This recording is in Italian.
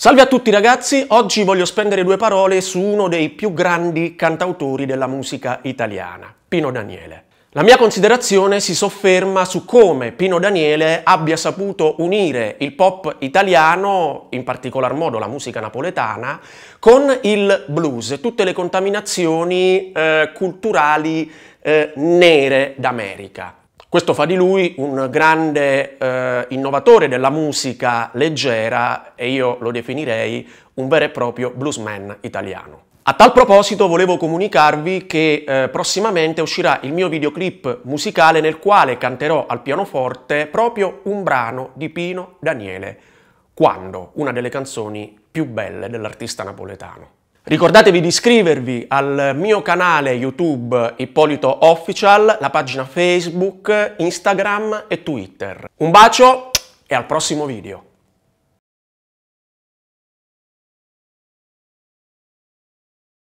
Salve a tutti ragazzi, oggi voglio spendere due parole su uno dei più grandi cantautori della musica italiana, Pino Daniele. La mia considerazione si sofferma su come Pino Daniele abbia saputo unire il pop italiano, in particolar modo la musica napoletana, con il blues, e tutte le contaminazioni eh, culturali eh, nere d'America. Questo fa di lui un grande eh, innovatore della musica leggera e io lo definirei un vero e proprio bluesman italiano. A tal proposito volevo comunicarvi che eh, prossimamente uscirà il mio videoclip musicale nel quale canterò al pianoforte proprio un brano di Pino Daniele, Quando, una delle canzoni più belle dell'artista napoletano. Ricordatevi di iscrivervi al mio canale YouTube Ippolito Official, la pagina Facebook, Instagram e Twitter. Un bacio e al prossimo video!